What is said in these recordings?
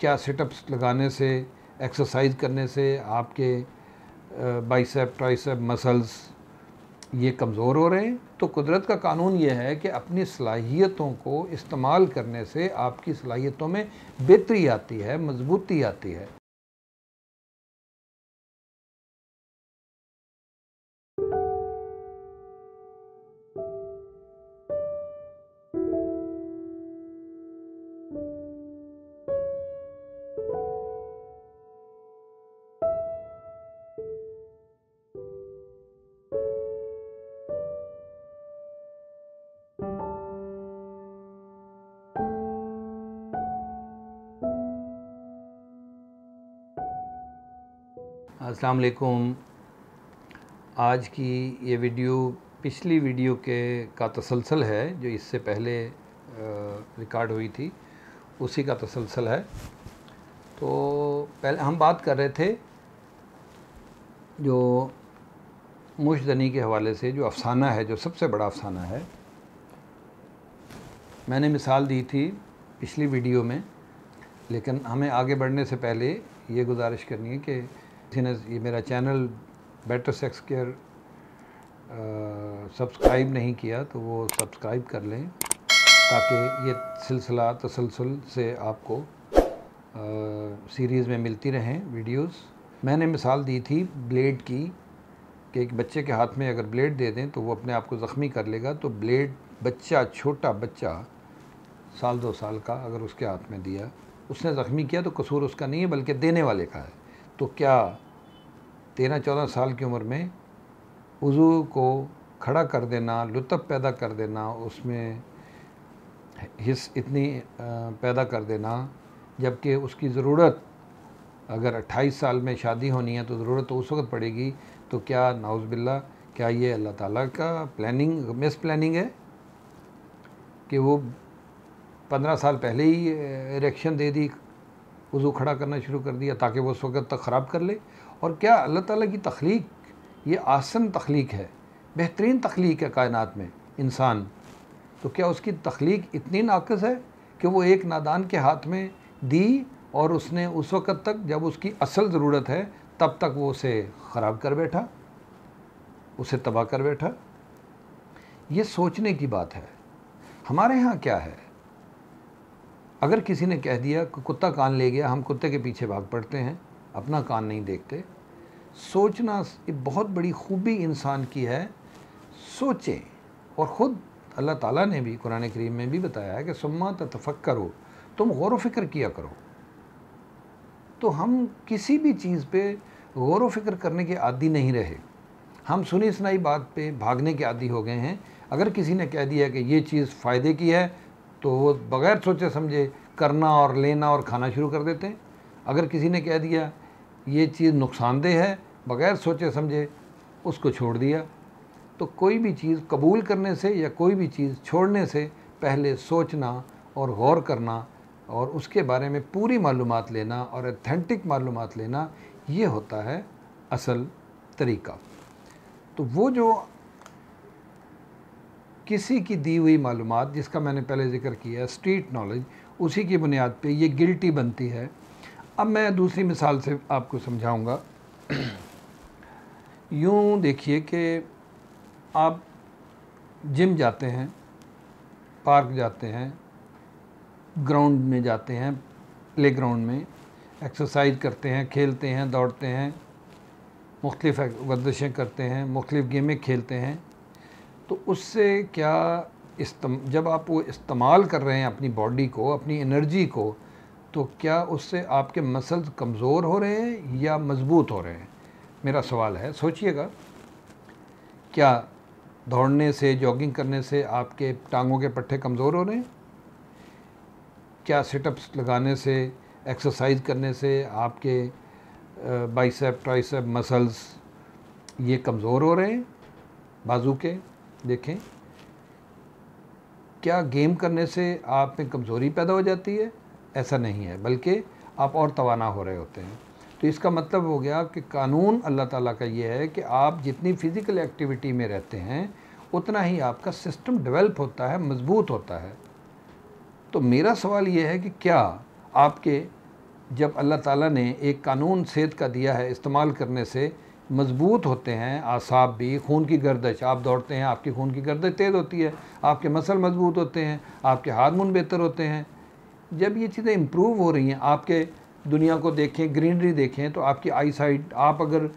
क्या सेटअप्स लगाने से एक्सरसाइज करने से आपके बाइसेप ट्राइसेप मसल्स ये कमज़ोर हो रहे हैं तो कुदरत का कानून ये है कि अपनी सलाहियतों को इस्तेमाल करने से आपकी सलाहियतों में बेहतरी आती है मजबूती आती है अस्सलाम वालेकुम आज की ये वीडियो पिछली वीडियो के का तसलसल है जो इससे पहले रिकॉर्ड हुई थी उसी का तसलसल है तो पहले हम बात कर रहे थे जो मुशदनी के हवाले से जो अफसाना है जो सबसे बड़ा अफसाना है मैंने मिसाल दी थी पिछली वीडियो में लेकिन हमें आगे बढ़ने से पहले ये गुजारिश करनी है कि किसी ने ये मेरा channel better sex care subscribe नहीं किया तो वो सब्सक्राइब कर लें ताकि ये सिलसिला तसलसल से आपको सीरीज़ में मिलती रहें वीडियोस मैंने मिसाल दी थी ब्लेड की कि एक बच्चे के हाथ में अगर ब्लेड दे दें तो वो अपने आप को ज़ख्मी कर लेगा तो ब्लेड बच्चा छोटा बच्चा साल दो साल का अगर उसके हाथ में दिया उसने ज़ख्मी किया तो कसूर उसका नहीं है बल्कि देने वाले का है तो क्या तेरह चौदह साल की उम्र में वज़ू को खड़ा कर देना लुत्फ़ पैदा कर देना उसमें हिस इतनी पैदा कर देना जबकि उसकी ज़रूरत अगर 28 साल में शादी होनी है तो ज़रूरत तो उस वक्त पड़ेगी तो क्या नाउज़ बिल्ला क्या ये अल्लाह ताला का प्लानिंग मिस प्लानिंग है कि वो पंद्रह साल पहले ही इरेक्शन दे दी वज़ू खड़ा करना शुरू कर दिया ताकि वह उस वक़्त तक ख़राब कर ले और क्या अल्लाह ताला की तख्लीक ये आसन तख्लीक है बेहतरीन तख्लीक है कायनात में इंसान तो क्या उसकी तख्लीक इतनी नाकस है कि वो एक नादान के हाथ में दी और उसने उस वक़्त तक जब उसकी असल ज़रूरत है तब तक वो उसे ख़राब कर बैठा उसे तबाह कर बैठा ये सोचने की बात है हमारे यहाँ क्या है अगर किसी ने कह दिया कि कुत्ता कान ले गया हम कुत्ते के पीछे भाग पड़ते हैं अपना कान नहीं देखते सोचना ये बहुत बड़ी खूबी इंसान की है सोचें और ख़ुद अल्लाह ताला ने भी कुरान करीम में भी बताया है कि सुम्मा तफक करो तुम गौर फिक्र किया करो तो हम किसी भी चीज़ पे गौर फिक्र करने के आदि नहीं रहे हम सुनी सुनाई बात पे भागने के आदि हो गए हैं अगर किसी ने कह दिया कि ये चीज़ फ़ायदे की है तो वो बगैर सोचे समझे करना और लेना और खाना शुरू कर देते हैं अगर किसी ने कह दिया ये चीज़ नुकसानदेह है बगैर सोचे समझे उसको छोड़ दिया तो कोई भी चीज़ कबूल करने से या कोई भी चीज़ छोड़ने से पहले सोचना और गौर करना और उसके बारे में पूरी मालूम लेना और अथेंटिक मालूम लेना ये होता है असल तरीका तो वो जो किसी की दी हुई मालूम जिसका मैंने पहले जिक्र किया स्ट्रीट नॉलेज उसी की बुनियाद पर ये गिल्टी बनती है अब मैं दूसरी मिसाल से आपको समझाऊँगा यूँ देखिए कि आप जिम जाते हैं पार्क जाते हैं ग्राउंड में जाते हैं प्ले ग्राउंड में एक्सरसाइज करते हैं खेलते हैं दौड़ते हैं मुख्तफ़ वर्जिशें करते हैं मुख्तफ गेमें खेलते हैं तो उससे क्या इस्तम जब आप वो इस्तेमाल कर रहे हैं अपनी बॉडी को अपनी एनर्जी को तो क्या उससे आपके मसल्स कमज़ोर हो रहे हैं या मजबूत हो रहे हैं मेरा सवाल है सोचिएगा क्या दौड़ने से जॉगिंग करने से आपके टांगों के पट्टे कमज़ोर हो रहे हैं क्या सेटअप्स लगाने से एक्सरसाइज करने से आपके बाइसेप ट्राइसेप मसल्स ये कमज़ोर हो रहे हैं बाजू के देखें क्या गेम करने से आप में कमज़ोरी पैदा हो जाती है ऐसा नहीं है बल्कि आप और तोाना हो रहे होते हैं तो इसका मतलब हो गया कि कानून अल्लाह ताला का ये है कि आप जितनी फ़िज़िकल एक्टिविटी में रहते हैं उतना ही आपका सिस्टम डेवलप होता है मजबूत होता है तो मेरा सवाल ये है कि क्या आपके जब अल्लाह ताला ने एक कानून सेहत का दिया है इस्तेमाल करने से मजबूत होते हैं आसाब भी खून की गर्दश आप दौड़ते हैं आपकी खून की गर्दश तेज़ होती है आपके मसल मजबूत होते हैं आपके हारमोन बेहतर होते हैं जब ये चीज़ें इम्प्रूव हो रही हैं आपके दुनिया को देखें ग्रीनरी देखें तो आपकी आई साइड आप अगर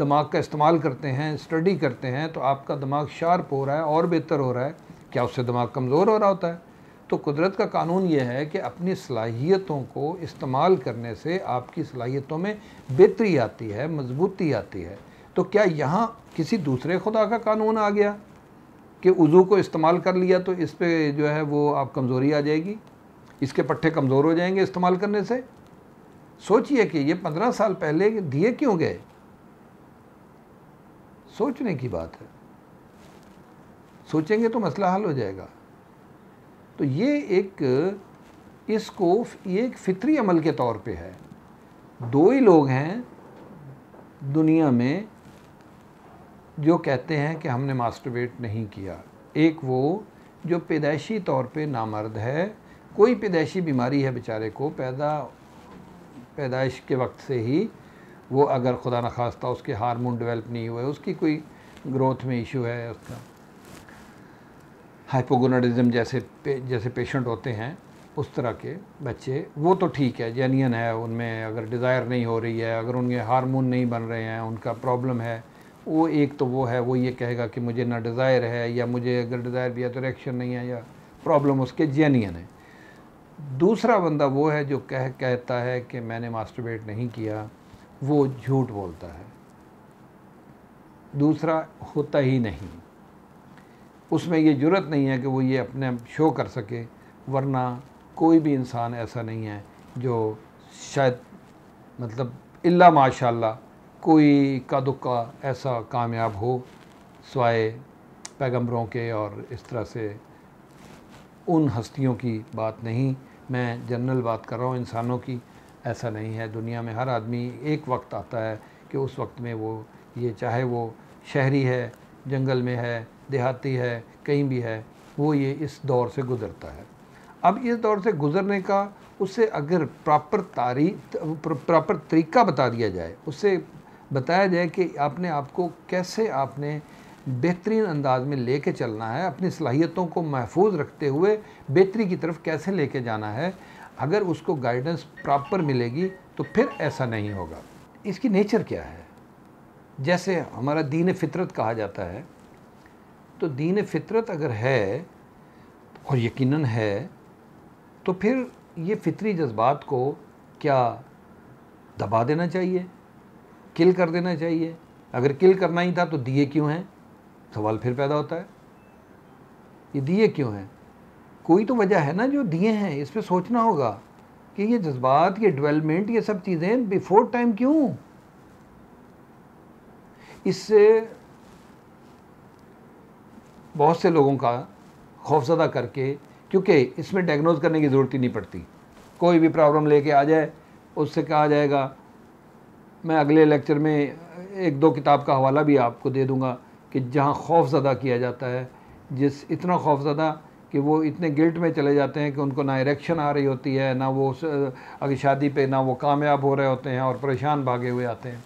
दिमाग का इस्तेमाल करते हैं स्टडी करते हैं तो आपका दिमाग शार्प हो रहा है और बेहतर हो रहा है क्या उससे दिमाग कमज़ोर हो रहा होता है तो कुदरत का कानून ये है कि अपनी सलाहियतों को इस्तेमाल करने से आपकी सलाहियतों में बेहतरी आती है मजबूती आती है तो क्या यहाँ किसी दूसरे खुदा का कानून आ गया कि उज़ू को इस्तेमाल कर लिया तो इस पर जो है वो आप कमज़ोरी आ जाएगी इसके पट्टे कमज़ोर हो जाएंगे इस्तेमाल करने से सोचिए कि ये पंद्रह साल पहले दिए क्यों गए सोचने की बात है सोचेंगे तो मसला हल हो जाएगा तो ये एक इसको ये एक फितरी अमल के तौर पे है दो ही लोग हैं दुनिया में जो कहते हैं कि हमने मास्टरबेट नहीं किया एक वो जो पैदाइशी तौर पे नामर्द है कोई पैदाइशी बीमारी है बेचारे को पैदा पैदाइश के वक्त से ही वो अगर खुदा न खास्ता उसके हार्मोन डेवलप नहीं हुए उसकी कोई ग्रोथ में इशू है उसका हाइपोगोनाडिज्म जैसे पे, जैसे पेशेंट होते हैं उस तरह के बच्चे वो तो ठीक है जेनियन है उनमें अगर डिज़ायर नहीं हो रही है अगर उनके हार्मोन नहीं बन रहे हैं उनका प्रॉब्लम है वो एक तो वो है वो ये कहेगा कि मुझे ना डिज़ायर है या मुझे अगर डिज़ायर भी है तो रिएक्शन नहीं है या प्रॉब्लम उसके जेनियन है दूसरा बंदा वो है जो कह कहता है कि मैंने मास्टरबेट नहीं किया वो झूठ बोलता है दूसरा होता ही नहीं उसमें ये जरूरत नहीं है कि वो ये अपने शो कर सके वरना कोई भी इंसान ऐसा नहीं है जो शायद मतलब इल्ला माशाल्लाह कोई का दुक्का ऐसा कामयाब हो सवाए पैगंबरों के और इस तरह से उन हस्तियों की बात नहीं मैं जनरल बात कर रहा हूँ इंसानों की ऐसा नहीं है दुनिया में हर आदमी एक वक्त आता है कि उस वक्त में वो ये चाहे वो शहरी है जंगल में है देहाती है कहीं भी है वो ये इस दौर से गुज़रता है अब इस दौर से गुज़रने का उससे अगर प्रॉपर तारी प्रॉपर तरीका बता दिया जाए उससे बताया जाए कि आपने आपको कैसे आपने बेहतरीन अंदाज में ले कर चलना है अपनी सलाहियतों को महफूज रखते हुए बेहतरी की तरफ कैसे ले कर जाना है अगर उसको गाइडेंस प्रॉपर मिलेगी तो फिर ऐसा नहीं होगा इसकी नेचर क्या है जैसे हमारा दीन फितरत कहा जाता है तो दीन फितरत अगर है और यकीनन है तो फिर ये फितरी जज्बात को क्या दबा देना चाहिए किल कर देना चाहिए अगर किल करना ही था तो दिए क्यों हैं सवाल फिर पैदा होता है ये दिए क्यों हैं कोई तो वजह है ना जो दिए हैं इस पर सोचना होगा कि ये जज्बात ये डेवलपमेंट ये सब चीज़ें बिफोर टाइम क्यों इससे बहुत से लोगों का खौफजदा करके क्योंकि इसमें डायग्नोज करने की ज़रूरत ही नहीं पड़ती कोई भी प्रॉब्लम लेके आ जाए उससे कहा जाएगा मैं अगले लेक्चर में एक दो किताब का हवाला भी आपको दे दूँगा कि जहाँ ज़्यादा किया जाता है जिस इतना ज़्यादा कि वो इतने गिल्ट में चले जाते हैं कि उनको ना इरेक्शन आ रही होती है ना वो अगर शादी पे ना वो कामयाब हो रहे होते हैं और परेशान भागे हुए आते हैं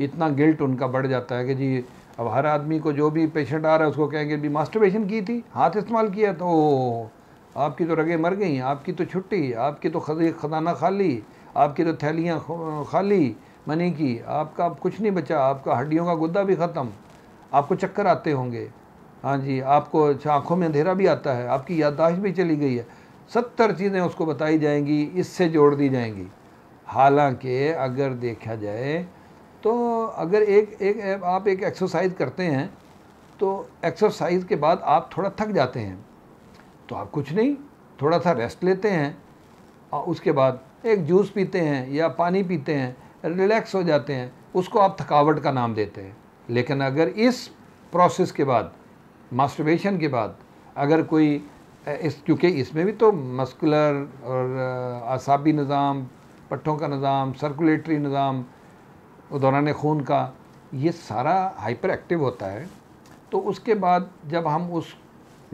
इतना गिल्ट उनका बढ़ जाता है कि जी अब हर आदमी को जो भी पेशेंट आ रहा है उसको कहेंगे भी मास्टरबेशन की थी हाथ इस्तेमाल किया तो आपकी तो रगें मर गई आपकी तो छुट्टी आपकी तो खजाना खाली आपकी तो थैलियाँ खाली मनी की आपका आप कुछ नहीं बचा आपका हड्डियों का गुद्दा भी ख़त्म आपको चक्कर आते होंगे हाँ जी आपको अच्छा आँखों में अंधेरा भी आता है आपकी याददाश्त भी चली गई है सत्तर चीज़ें उसको बताई जाएंगी इससे जोड़ दी जाएंगी हालांकि अगर देखा जाए तो अगर एक एक आप एक एक्सरसाइज करते हैं तो एक्सरसाइज के बाद आप थोड़ा थक जाते हैं तो आप कुछ नहीं थोड़ा सा रेस्ट लेते हैं और उसके बाद एक जूस पीते हैं या पानी पीते हैं रिलैक्स हो जाते हैं उसको आप थकावट का नाम देते हैं लेकिन अगर इस प्रोसेस के बाद मास्टरबेशन के बाद अगर कोई इस क्योंकि इसमें भी तो मस्कुलर और असाबी निज़ाम पट्ठों का निज़ाम सर्कुलेटरी निज़ाम दौरान खून का ये सारा हाइपर एक्टिव होता है तो उसके बाद जब हम उस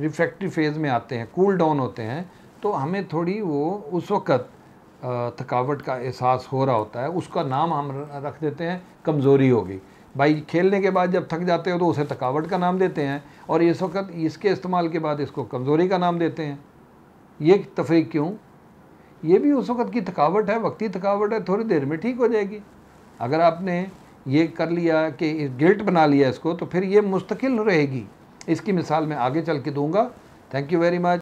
रिफ्रैक्ट्री फेज़ में आते हैं कूल डाउन होते हैं तो हमें थोड़ी वो उस वक़्त थकावट का एहसास हो रहा होता है उसका नाम हम रख देते हैं कमज़ोरी होगी भाई खेलने के बाद जब थक जाते हो तो उसे थकावट का नाम देते हैं और इस वक्त इसके इस्तेमाल के बाद इसको कमज़ोरी का नाम देते हैं ये तफरी क्यों ये भी उस वक़्त की थकावट है वक्ती थकावट है थोड़ी देर में ठीक हो जाएगी अगर आपने ये कर लिया कि गिल्ट बना लिया इसको तो फिर ये मुस्तकिल रहेगी इसकी मिसाल मैं आगे चल के दूँगा थैंक यू वेरी मच